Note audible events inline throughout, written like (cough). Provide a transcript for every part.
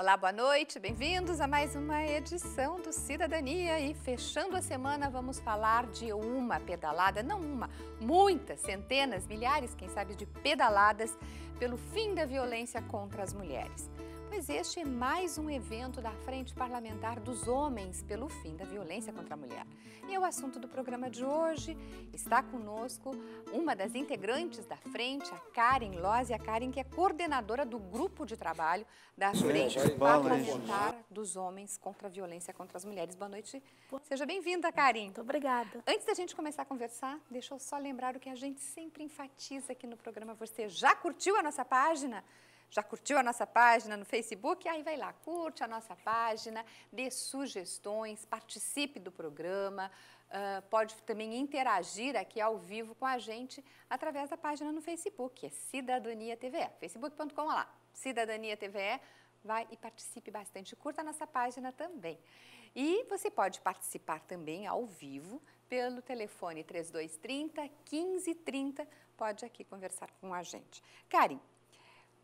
Olá, boa noite, bem-vindos a mais uma edição do Cidadania e fechando a semana vamos falar de uma pedalada, não uma, muitas, centenas, milhares, quem sabe, de pedaladas pelo fim da violência contra as mulheres. Mas este é mais um evento da Frente Parlamentar dos Homens pelo Fim da Violência contra a Mulher. E é o assunto do programa de hoje. Está conosco uma das integrantes da frente, a Karen Loz, e a Karen que é coordenadora do grupo de trabalho da Frente Parlamentar dos Homens contra a Violência contra as Mulheres. Boa noite. Seja bem-vinda, Karen. Muito obrigada. Antes da gente começar a conversar, deixa eu só lembrar o que a gente sempre enfatiza aqui no programa. Você já curtiu a nossa página? já curtiu a nossa página no Facebook? Aí vai lá, curte a nossa página, dê sugestões, participe do programa, uh, pode também interagir aqui ao vivo com a gente através da página no Facebook, é Cidadania TVE, facebook.com lá, Cidadania TVE, vai e participe bastante, curta a nossa página também. E você pode participar também ao vivo pelo telefone 3230 1530, pode aqui conversar com a gente. Karen,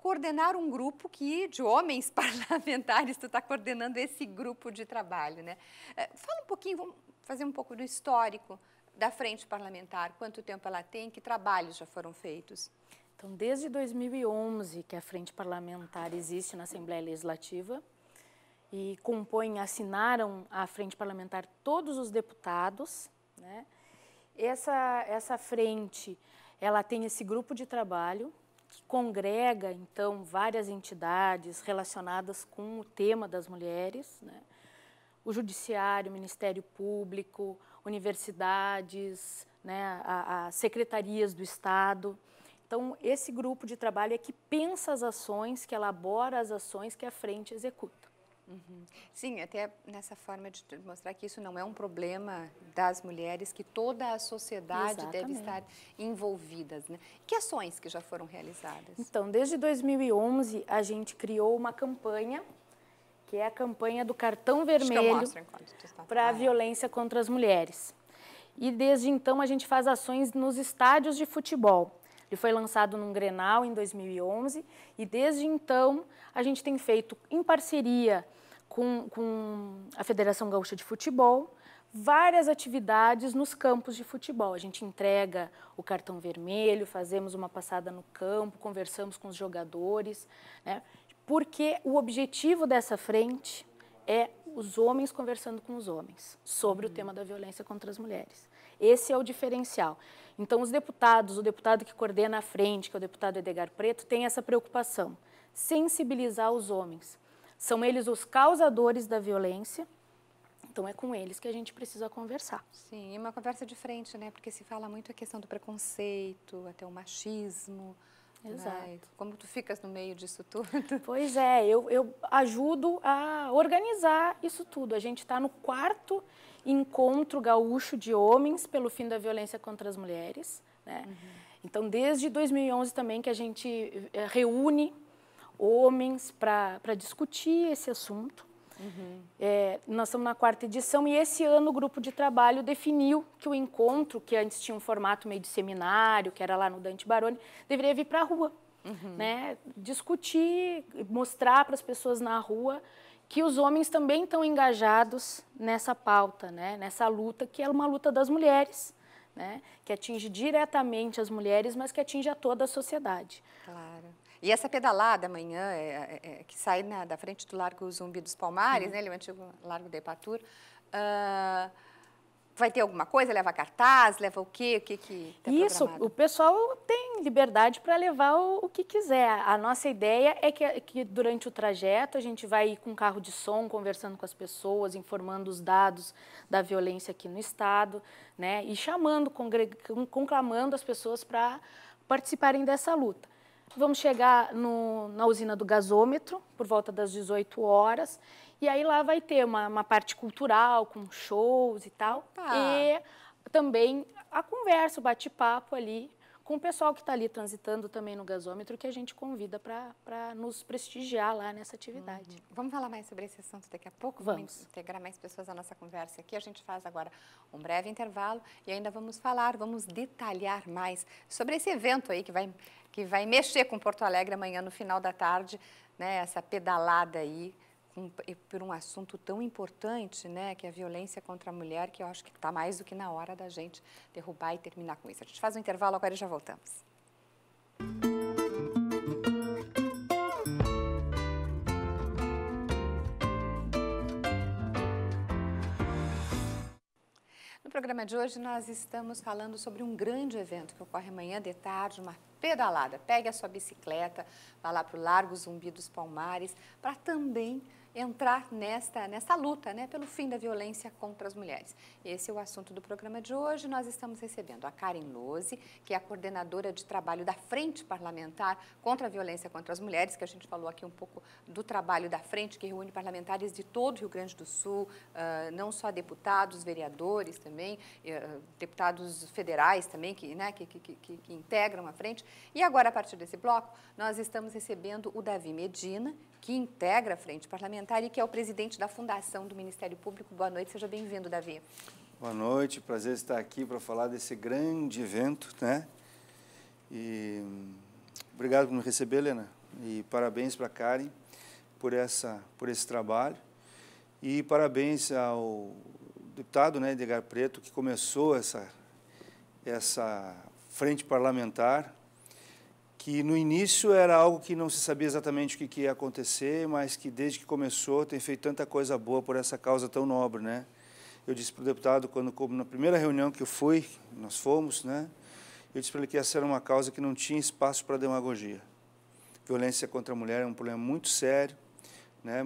coordenar um grupo que de homens (laughs) parlamentares, tu está coordenando esse grupo de trabalho, né? É, fala um pouquinho, vamos fazer um pouco do histórico da frente parlamentar, quanto tempo ela tem, que trabalhos já foram feitos? Então, desde 2011 que a frente parlamentar existe na Assembleia Legislativa e compõem, assinaram a frente parlamentar todos os deputados, né? Essa essa frente, ela tem esse grupo de trabalho que congrega, então, várias entidades relacionadas com o tema das mulheres, né? o Judiciário, o Ministério Público, universidades, né, a, a secretarias do Estado. Então, esse grupo de trabalho é que pensa as ações, que elabora as ações que a frente executa. Uhum. Sim, até nessa forma de mostrar que isso não é um problema das mulheres, que toda a sociedade Exatamente. deve estar envolvida. Né? Que ações que já foram realizadas? Então, desde 2011, a gente criou uma campanha, que é a campanha do cartão vermelho tá para a violência contra as mulheres. E desde então, a gente faz ações nos estádios de futebol. Ele foi lançado num Grenal em 2011 e desde então a gente tem feito em parceria com, com a Federação Gaúcha de Futebol, várias atividades nos campos de futebol. A gente entrega o cartão vermelho, fazemos uma passada no campo, conversamos com os jogadores, né? porque o objetivo dessa frente é os homens conversando com os homens sobre uhum. o tema da violência contra as mulheres. Esse é o diferencial. Então, os deputados, o deputado que coordena a frente, que é o deputado Edgar Preto, tem essa preocupação, sensibilizar os homens são eles os causadores da violência. Então é com eles que a gente precisa conversar. Sim, e uma conversa de frente, né? Porque se fala muito a questão do preconceito, até o machismo. Né? Exato. Né? Como tu ficas no meio disso tudo? (laughs) Pois é, eu, eu ajudo a organizar isso tudo. A gente está no quarto encontro gaúcho de homens pelo fim da violência contra as mulheres, né? Uhum. Então, desde 2011 também que a gente eh, reúne homens para discutir esse assunto. Uhum. É, nós estamos na quarta edição e esse ano o grupo de trabalho definiu que o encontro, que antes tinha um formato meio de seminário, que era lá no Dante Baroni, deveria vir para a rua. Uhum. Né? Discutir, mostrar para as pessoas na rua que os homens também estão engajados nessa pauta, né? nessa luta, que é uma luta das mulheres. Né? que atinge diretamente as mulheres, mas que atinge a toda a sociedade. Claro. E essa pedalada amanhã, é, é, é, que sai na, da frente do Largo Zumbi dos Palmares, uhum. né, é o antigo Largo de Epatur, uh, ah, vai ter alguma coisa? Leva cartaz? Leva o quê? O que que tá Isso, o pessoal tem liberdade para levar o, o, que quiser. A nossa ideia é que, que durante o trajeto a gente vai com carro de som, conversando com as pessoas, informando os dados da violência aqui no estado, né? E chamando, conclamando as pessoas para participarem dessa luta. Vamos chegar no, na usina do gasômetro, por volta das 18 horas. E aí lá vai ter uma, uma parte cultural, com shows e tal. Tá. E também a conversa, o bate-papo ali com o pessoal que está ali transitando também no gasômetro, que a gente convida para nos prestigiar lá nessa atividade. Uhum. Vamos falar mais sobre esse assunto daqui a pouco? Vamos. vamos. integrar mais pessoas à nossa conversa aqui. A gente faz agora um breve intervalo e ainda vamos falar, vamos detalhar mais sobre esse evento aí que vai que vai mexer com Porto Alegre amanhã no final da tarde, né? Essa pedalada aí por um assunto tão importante, né, que é a violência contra a mulher, que eu acho que está mais do que na hora da gente derrubar e terminar com isso. A gente faz um intervalo agora e já voltamos. No programa de hoje nós estamos falando sobre um grande evento que ocorre amanhã de tarde, uma pedalada. Pegue a sua bicicleta, vá lá para o Largo Zumbi dos Palmares, para também entrar nesta, nesta luta né, pelo fim da violência contra as mulheres. Esse é o assunto do programa de hoje. Nós estamos recebendo a Karen Lose, que é a coordenadora de trabalho da Frente Parlamentar contra a Violência contra as Mulheres, que a gente falou aqui um pouco do trabalho da Frente, que reúne parlamentares de todo o Rio Grande do Sul, ah, não só deputados, vereadores também, eh, deputados federais também, que, né, que, que, que, que integram a Frente. E agora, a partir desse bloco, nós estamos recebendo o Davi Medina, que integra a Frente Parlamentar Santari, que é o presidente da Fundação do Ministério Público. Boa noite, seja bem-vindo, Davi. Boa noite, prazer estar aqui para falar desse grande evento, né? E obrigado por me receber, Helena, e parabéns para a Karen por, essa, por esse trabalho. E parabéns ao deputado né, Edgar Preto, que começou essa, essa frente parlamentar que no início era algo que não se sabia exatamente o que, que, ia acontecer, mas que desde que começou tem feito tanta coisa boa por essa causa tão nobre, né? Eu disse para o deputado quando na primeira reunião que eu fui, nós fomos, né? Eu disse para ele que essa era uma causa que não tinha espaço para demagogia. Violência contra a mulher é um problema muito sério, né?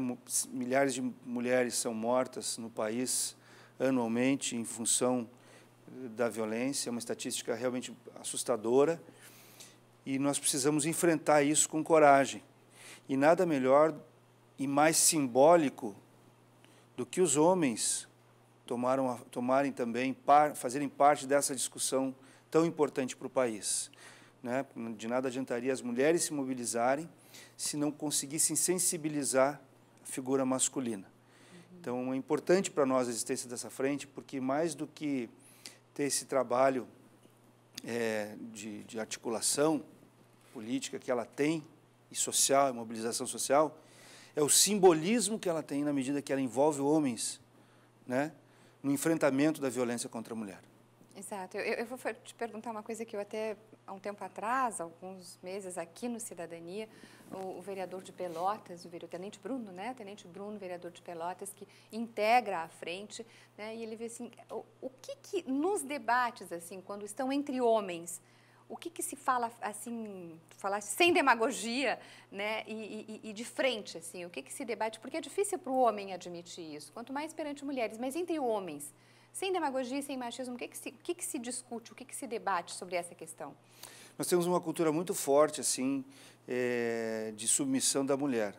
Milhares de mulheres são mortas no país anualmente em função eh, da violência, é uma estatística realmente assustadora e nós precisamos enfrentar isso com coragem. E nada melhor e mais simbólico do que os homens tomaram, tomarem também, par, fazerem parte dessa discussão tão importante para o país. Né? De nada adiantaria as mulheres se mobilizarem se não conseguissem sensibilizar a figura masculina. Então, é importante para nós a existência dessa frente, porque mais do que ter esse trabalho é, de, de articulação, política que ela tem, e social, e mobilização social, é o simbolismo que ela tem na medida que ela envolve homens né, no enfrentamento da violência contra a mulher. Exato. Eu, eu, vou te perguntar uma coisa que eu até, há um tempo atrás, alguns meses aqui no Cidadania, o, o vereador de Pelotas, o, o Tenente Bruno, né? Tenente Bruno, vereador de Pelotas, que integra a frente, né? E ele vê assim, o, o que, que nos debates, assim, quando estão entre homens, o que, que se fala, assim, falar sem demagogia, né, e, e, e, de frente, assim, o que, que se debate, porque é difícil para o homem admitir isso, quanto mais perante mulheres, mas entre homens, sem demagogia, sem machismo, o que, que, se, o que, que se discute, o que, que se debate sobre essa questão? Nós temos uma cultura muito forte, assim, é, de submissão da mulher.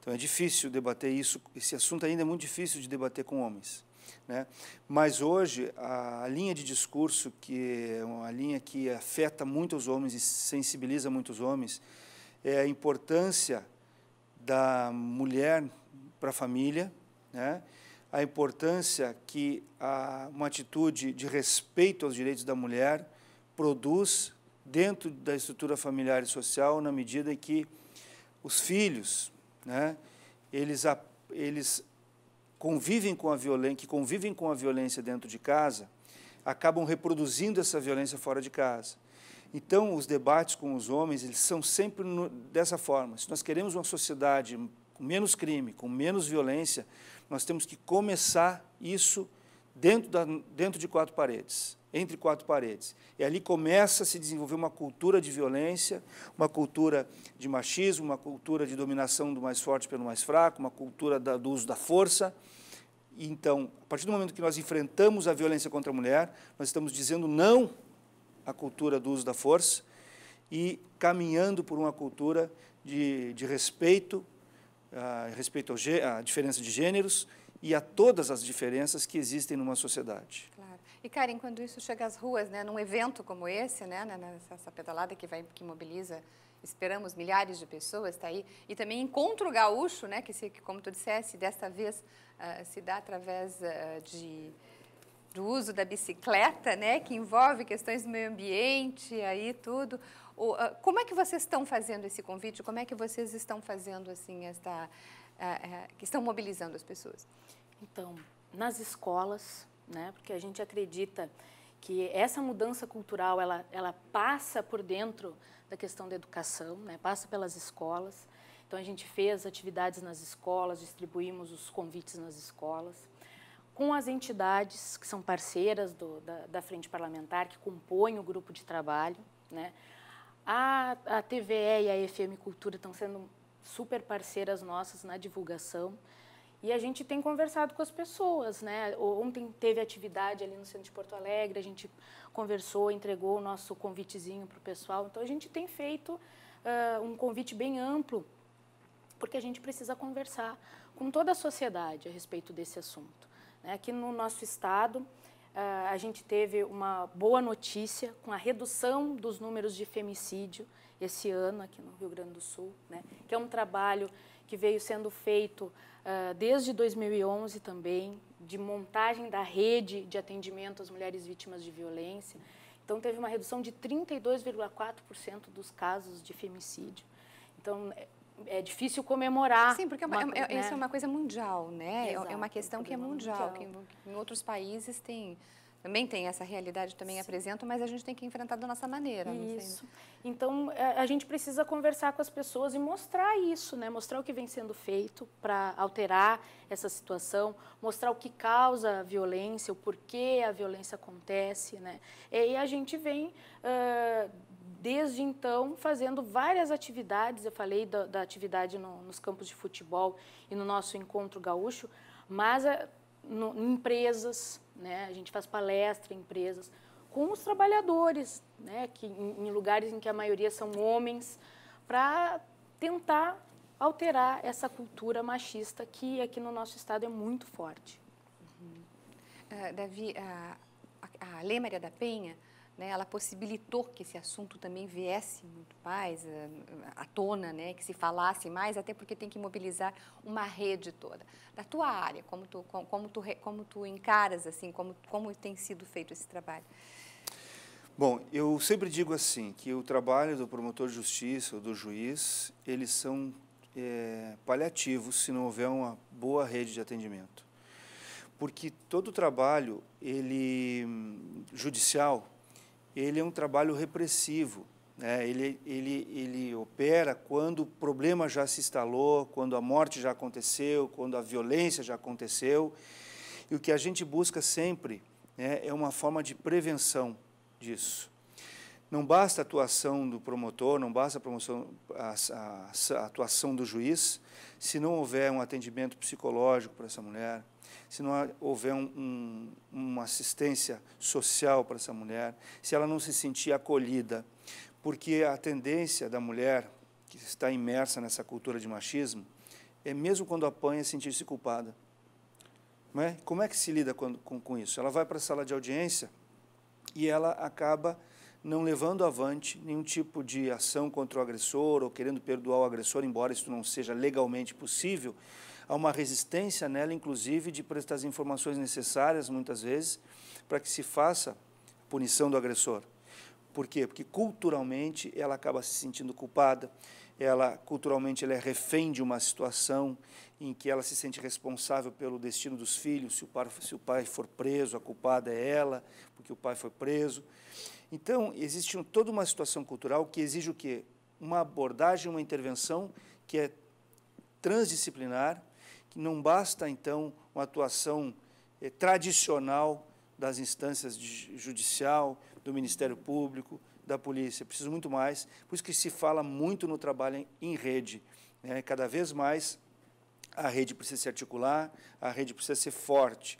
Então é difícil debater isso, esse assunto ainda é muito difícil de debater com homens. Né? Mas hoje, a linha de discurso, que é uma linha que afeta muitos homens e sensibiliza muitos homens, é a importância da mulher para a família, né? a importância que a, uma atitude de respeito aos direitos da mulher produz dentro da estrutura familiar e social na medida em que os filhos, né, eles, eles convivem com a violência, que convivem com a violência dentro de casa, acabam reproduzindo essa violência fora de casa. Então, os debates com os homens, eles são sempre no, dessa forma. Se nós queremos uma sociedade com menos crime, com menos violência, nós temos que começar isso dentro, da, dentro de quatro paredes, entre quatro paredes. E ali começa a se desenvolver uma cultura de violência, uma cultura de machismo, uma cultura de dominação do mais forte pelo mais fraco, uma cultura da, do uso da força. E, então, a partir do momento que nós enfrentamos a violência contra a mulher, nós estamos dizendo não à cultura do uso da força e caminhando por uma cultura de, de respeito, ah, respeito à diferença de gêneros e a todas as diferenças que existem numa sociedade. Claro. E, Karen, quando isso chega às ruas, né, num evento como esse, né, né nessa pedalada que, vai, que mobiliza, esperamos, milhares de pessoas, está aí, e também Encontro Gaúcho, né, que, se, que como tu disseste, desta vez uh, se dá através uh, de do uso da bicicleta, né, que envolve questões do meio ambiente, aí tudo. O, uh, como é que vocês estão fazendo esse convite? Como é que vocês estão fazendo assim esta é, é, que estão mobilizando as pessoas? Então, nas escolas, né, porque a gente acredita que essa mudança cultural ela, ela passa por dentro da questão da educação, né, passa pelas escolas. Então a gente fez atividades nas escolas, distribuímos os convites nas escolas, com as entidades que são parceiras do, da, da frente parlamentar que compõem o grupo de trabalho, né, a, a TVE e a FM Cultura estão sendo super parceiras nossas na divulgação. E a gente tem conversado com as pessoas, né? Ontem teve atividade ali no centro de Porto Alegre, a gente conversou, entregou o nosso convitezinho para o pessoal. Então a gente tem feito uh, um convite bem amplo, porque a gente precisa conversar com toda a sociedade a respeito desse assunto. Né? Aqui no nosso estado, ah, a gente teve uma boa notícia com a redução dos números de femicídio esse ano aqui no Rio Grande do Sul, né? que é um trabalho que veio sendo feito uh, desde 2011 também, de montagem da rede de atendimento às mulheres vítimas de violência. Então, teve uma redução de 32,4% dos casos de femicídio. Então, é, é difícil comemorar. Sim, porque é é uma, é, né? isso é uma coisa mundial, né? É, Exato, é uma questão que é mundial, mundial. que em, outros países tem também tem essa realidade, também Sim. apresento, mas a gente tem que enfrentar da nossa maneira. Né? Isso. Então, a gente precisa conversar com as pessoas e mostrar isso, né? Mostrar o que vem sendo feito para alterar essa situação, mostrar o que causa a violência, o porquê a violência acontece, né? E a gente vem uh, desde então fazendo várias atividades. Eu falei da, da atividade no, nos campos de futebol e no nosso encontro gaúcho, mas a, eh, no, em empresas, né? A gente faz palestra em empresas com os trabalhadores, né? Que em, em lugares em que a maioria são homens, para tentar alterar essa cultura machista que aqui no nosso estado é muito forte. Uhum. Uh, Davi, a, a Lê Maria da Penha né, ela possibilitou que esse assunto também viesse muito mais eh, à tona, né, que se falasse mais, até porque tem que mobilizar uma rede toda. Da tua área, como tu, como tu, como tu encaras, assim, como, como tem sido feito esse trabalho? Bom, eu sempre digo assim, que o trabalho do promotor de justiça ou do juiz, eles são é, paliativos se não houver uma boa rede de atendimento. Porque todo trabalho ele hum, judicial, ele é um trabalho repressivo. Né? Ele, ele, ele opera quando o problema já se instalou, quando a morte já aconteceu, quando a violência já aconteceu. E o que a gente busca sempre né, é uma forma de prevenção disso. Não basta a atuação do promotor, não basta a, promoção, a, a, a atuação do juiz, se não houver um atendimento psicológico para essa mulher, se não houver um, um, uma assistência social para essa mulher, se ela não se sentir acolhida. Porque a tendência da mulher que está imersa nessa cultura de machismo é, mesmo quando apanha, sentir-se culpada. Não é? Como é que se lida com, com, com isso? Ela vai para a sala de audiência e ela acaba não levando avante nenhum tipo de ação contra o agressor ou querendo perdoar o agressor, embora isso não seja legalmente possível, há uma resistência nela, inclusive, de prestar as informações necessárias, muitas vezes, para que se faça a punição do agressor. Por quê? Porque culturalmente ela acaba se sentindo culpada, ela culturalmente ela é refém de uma situação em que ela se sente responsável pelo destino dos filhos, se o pai, se o pai for preso, a culpada é ela, porque o pai foi preso. Então, existe um, toda uma situação cultural que exige o quê? Uma abordagem, uma intervenção que é transdisciplinar, que não basta, então, uma atuação eh, tradicional das instâncias judicial, do Ministério Público, da polícia. Preciso muito mais. Por isso que se fala muito no trabalho em rede. Né? Cada vez mais a rede precisa se articular, a rede precisa ser forte.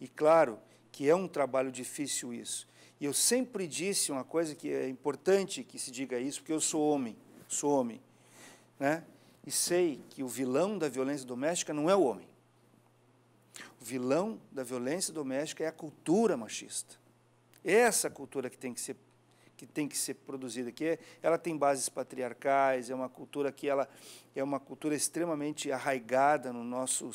E claro que é um trabalho difícil isso. E eu sempre disse uma coisa que é importante que se diga isso, porque eu sou homem, sou homem, né? E sei que o vilão da violência doméstica não é o homem. O vilão da violência doméstica é a cultura machista. Essa cultura que tem que ser que tem que ser produzida, que é, ela tem bases patriarcais, é uma cultura que ela é uma cultura extremamente arraigada no nosso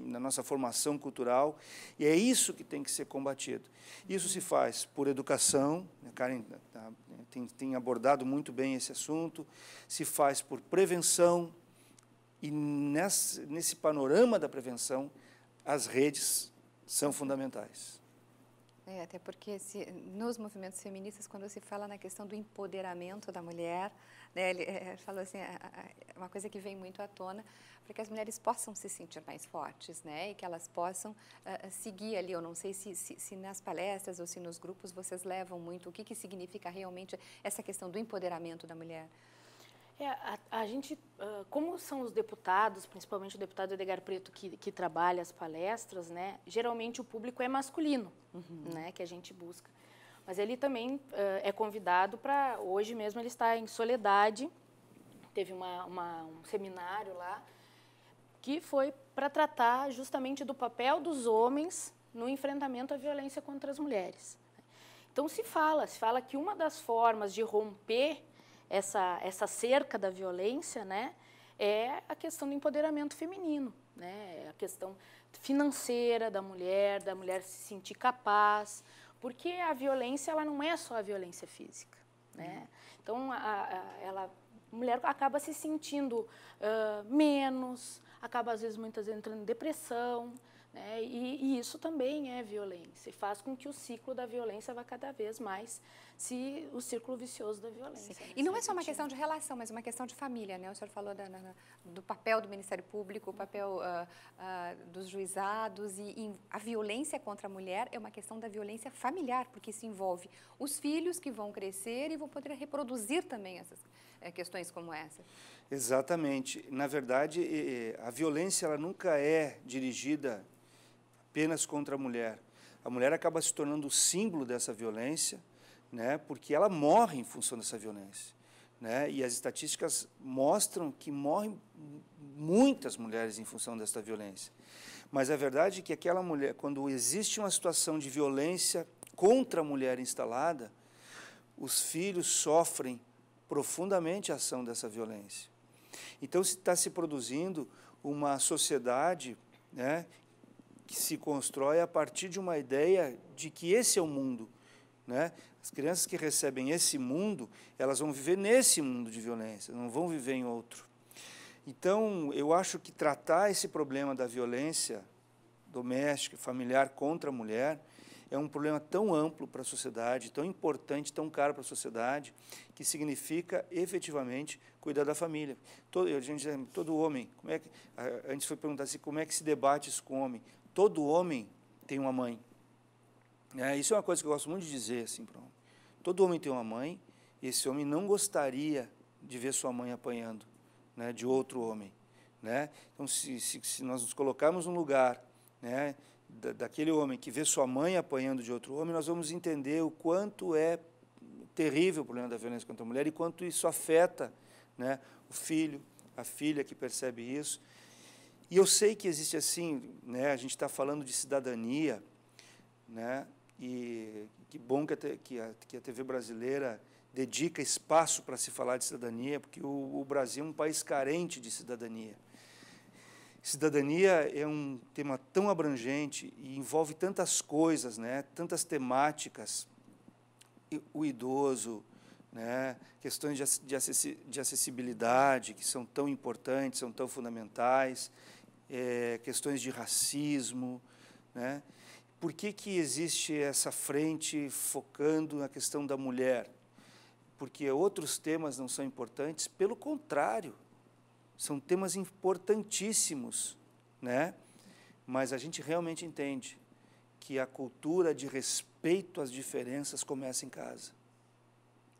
na nossa formação cultural, e é isso que tem que ser combatido. Isso se faz por educação, a né, Karen tá, tá, tem, tem abordado muito bem esse assunto, se faz por prevenção, e nesse, nesse panorama da prevenção, as redes são fundamentais. É, até porque se, nos movimentos feministas, quando se fala na questão do empoderamento da mulher, né, ele é, é falou assim, é, é, uma coisa que vem muito à tona, para que as mulheres possam se sentir mais fortes, né, e que elas possam uh, seguir ali, eu não sei se, se, se, nas palestras ou se nos grupos vocês levam muito o que, que significa realmente essa questão do empoderamento da mulher. É, a, a, gente, uh, como são os deputados, principalmente o deputado Edgar Preto, que, que trabalha as palestras, né? Geralmente o público é masculino, uhum. né? Que a gente busca. Mas ele também uh, é convidado para... Hoje mesmo ele está em Soledade, teve uma, uma um seminário lá, que foi para tratar justamente do papel dos homens no enfrentamento à violência contra as mulheres. Então se fala, se fala que uma das formas de romper essa, essa cerca da violência, né, é a questão do empoderamento feminino, né, é a questão financeira da mulher, da mulher se sentir capaz, porque a violência ela não é só a violência física, né? Uhum. Então a, a, ela, a mulher acaba se sentindo uh, menos, acaba às vezes muitas vezes entrando em depressão, né? E, e, isso também é violência, faz com que o ciclo da violência vá cada vez mais se o círculo vicioso da violência. Né? E não é só uma questão de relação, mas uma questão de família, né? O senhor falou da, na, do papel do Ministério Público, o uhum. papel uh, uh, dos juizados e, e, a violência contra a mulher é uma questão da violência familiar, porque isso envolve os filhos que vão crescer e vão poder reproduzir também essas eh, questões como essa. Exatamente. Na verdade, a violência ela nunca é dirigida apenas contra a mulher. A mulher acaba se tornando o símbolo dessa violência, né, porque ela morre em função dessa violência. Né? E as estatísticas mostram que morrem muitas mulheres em função desta violência. Mas a verdade é que aquela mulher, quando existe uma situação de violência contra a mulher instalada, os filhos sofrem profundamente a ação dessa violência. Então, está se produzindo uma sociedade né, que se constrói a partir de uma ideia de que esse é o mundo. Né? As crianças que recebem esse mundo, elas vão viver nesse mundo de violência, não vão viver em outro. Então, eu acho que tratar esse problema da violência doméstica, familiar contra a mulher, é um problema tão amplo para a sociedade, tão importante, tão caro para a sociedade, que significa efetivamente cuidar da família. Todo, a gente, todo homem, como é que, antes foi perguntar assim, como é que se debate isso com o homem? todo homem tem uma mãe. É, isso é uma coisa que eu gosto muito de dizer assim para homem. Todo homem tem uma mãe, e esse homem não gostaria de ver sua mãe apanhando né, de outro homem. Né? Então, se, se, se nós nos colocarmos no lugar né, da, daquele homem que vê sua mãe apanhando de outro homem, nós vamos entender o quanto é terrível o problema da violência contra a mulher e quanto isso afeta né, o filho, a filha que percebe isso, e eu sei que existe assim, né, a gente está falando de cidadania, né, e que bom que a, que a, que a TV brasileira dedica espaço para se falar de cidadania, porque o, o Brasil é um país carente de cidadania. Cidadania é um tema tão abrangente e envolve tantas coisas, né, tantas temáticas, o idoso, né, questões de, de, acessibilidade que são tão importantes, são tão fundamentais, é, questões de racismo, né? Por que, que existe essa frente focando na questão da mulher? Porque outros temas não são importantes, pelo contrário, são temas importantíssimos, né? Mas a gente realmente entende que a cultura de respeito às diferenças começa em casa.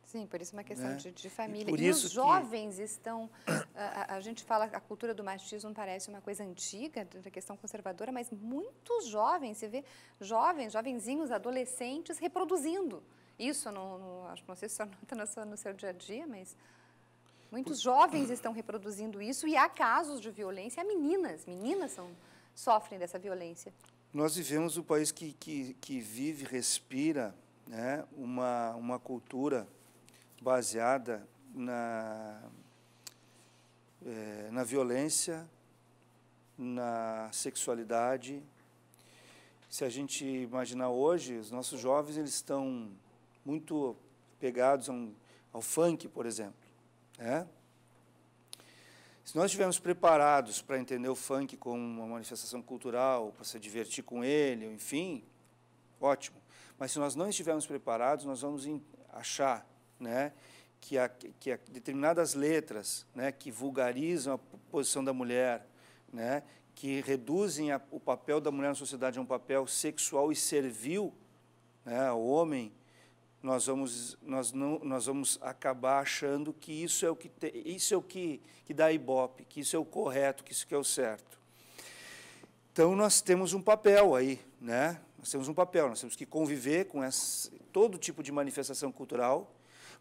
Sim, por isso é uma questão né? de, de, família. E, por e os jovens que... estão. A, a, gente fala a cultura do machismo parece uma coisa antiga, da questão conservadora, mas muitos jovens, você vê jovens, jovenzinhos, adolescentes reproduzindo. Isso, no, no, acho que não sei se você é nota no seu, no seu dia a dia, mas muitos jovens estão reproduzindo isso e há casos de violência. Há meninas, meninas são, sofrem dessa violência. Nós vivemos um país que, que, que vive, respira né, uma, uma cultura baseada na, é, na violência, na sexualidade. Se a gente imaginar hoje, os nossos jovens eles estão muito pegados ao funk, por exemplo. Né? Se nós estivermos preparados para entender o funk como uma manifestação cultural, para se divertir com ele, enfim, ótimo. Mas se nós não estivermos preparados, nós vamos achar né, que, a, que a determinadas letras né, que vulgarizam a posição da mulher, né, que reduzem a, o papel da mulher na sociedade a um papel sexual e servil né, ao homem, nós vamos, nós, não, nós vamos acabar achando que isso é o que, te, isso é o que, que dá ibope, que isso é o correto, que isso que é o certo. Então, nós temos um papel aí, né? Nós temos um papel, nós temos que conviver com essa, todo tipo de manifestação cultural,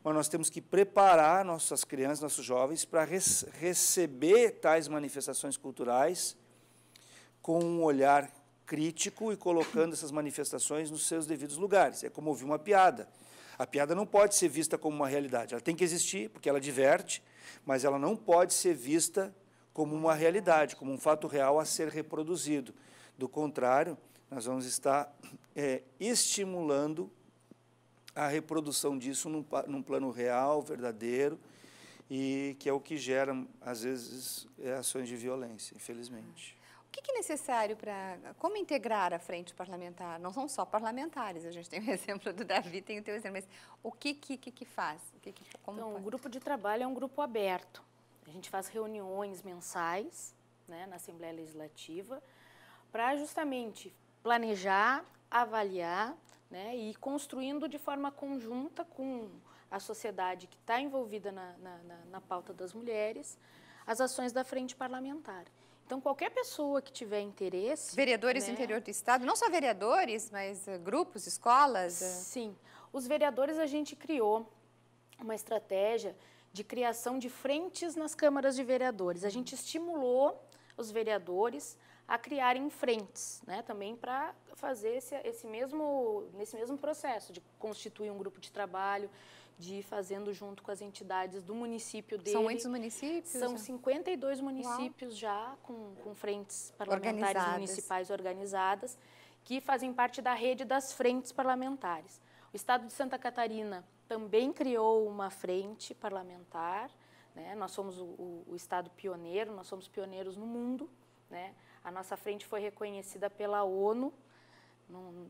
mas nós temos que preparar nossas crianças, nossos jovens, para res, receber tais manifestações culturais com um olhar crítico e colocando essas manifestações nos seus devidos lugares. É como ouvir uma piada. A piada não pode ser vista como uma realidade. Ela tem que existir, porque ela diverte, mas ela não pode ser vista como uma realidade, como um fato real a ser reproduzido. Do contrário, nós vamos estar é, estimulando a reprodução disso num, num plano real, verdadeiro, e que é o que gera, às vezes, é, ações de violência, infelizmente. O que é necessário para... Como integrar a frente parlamentar? Não são só parlamentares, a gente tem o (laughs) exemplo do Davi, tem o teu exemplo, mas o que que, que, que faz? O que, que, então, faz? o grupo de trabalho é um grupo aberto. A gente faz reuniões mensais né, na Assembleia Legislativa para justamente planejar, avaliar né? e construindo de forma conjunta com a sociedade que está envolvida na, na, na, na pauta das mulheres as ações da frente parlamentar. Então, qualquer pessoa que tiver interesse. Vereadores né? do interior do Estado, não só vereadores, mas eh, grupos, escolas? Eh? Sim. Os vereadores, a gente criou uma estratégia de criação de frentes nas câmaras de vereadores. A gente estimulou os vereadores a criarem frentes, né, também para fazer esse, esse mesmo, nesse mesmo processo de constituir um grupo de trabalho, de ir fazendo junto com as entidades do município dele. São muitos municípios? São 52 municípios Uau. já com, com frentes parlamentares organizadas. municipais organizadas, que fazem parte da rede das frentes parlamentares. O Estado de Santa Catarina também criou uma frente parlamentar, né? nós somos o, o, o Estado pioneiro, nós somos pioneiros no mundo, né? A nossa frente foi reconhecida pela ONU.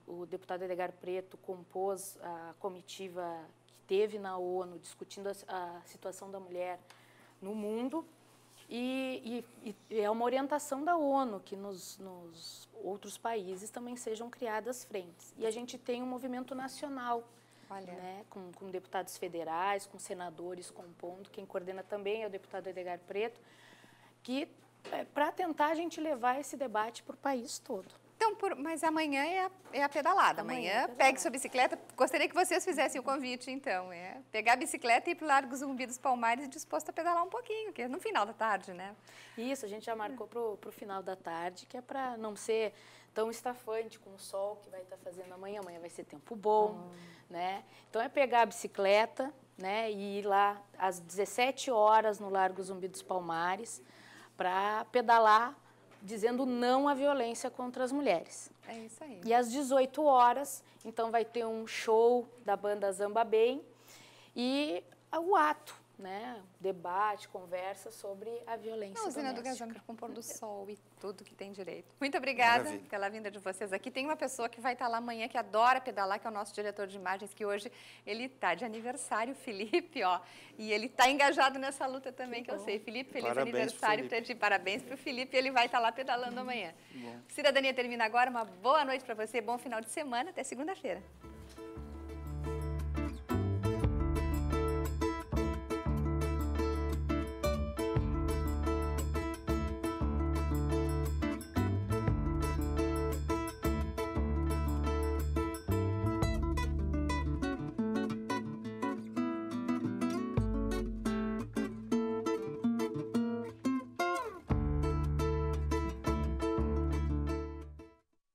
O deputado Edgar Preto compôs a comitiva que teve na ONU discutindo a, situação da mulher no mundo. E, e, e é uma orientação da ONU que nos, nos outros países também sejam criadas frentes. E a gente tem um movimento nacional né? Com, com, deputados federais, com senadores compondo. Quem coordena também é o deputado Edgar Preto, que é, para tentar a gente levar esse debate para o país todo. Então, por, mas amanhã é a, é a pedalada. Amanhã, amanhã é pedalada. pegue sua bicicleta. Gostaria que vocês fizessem o convite, então. É pegar a bicicleta e ir para o Largo Zumbi dos Palmares disposto a pedalar um pouquinho, que é no final da tarde, né? Isso, a gente já marcou para o final da tarde, que é para não ser tão estafante com o sol que vai estar tá fazendo amanhã. Amanhã vai ser tempo bom, ah. né? Então, é pegar a bicicleta né, e ir lá às 17 horas no Largo Zumbi dos Palmares para pedalar dizendo não à violência contra as mulheres. É isso aí. E às 18 horas, então vai ter um show da banda Zamba Bem e o ato né, debate, conversa sobre a violência a usina doméstica. do gasômetro com pôr do (laughs) sol e tudo que tem direito. Muito obrigada Maravilha. pela vinda de vocês aqui. Tem uma pessoa que vai estar lá amanhã que adora pedalar, que é o nosso diretor de imagens, que hoje ele está de aniversário, (laughs) Felipe, ó. E ele está engajado nessa luta também, que, que eu sei. Felipe, feliz parabéns, aniversário para ti. Parabéns para o Felipe, ele vai estar lá pedalando hum, amanhã. Bom. Cidadania termina agora. Uma boa noite para você, bom final de semana. Até segunda-feira.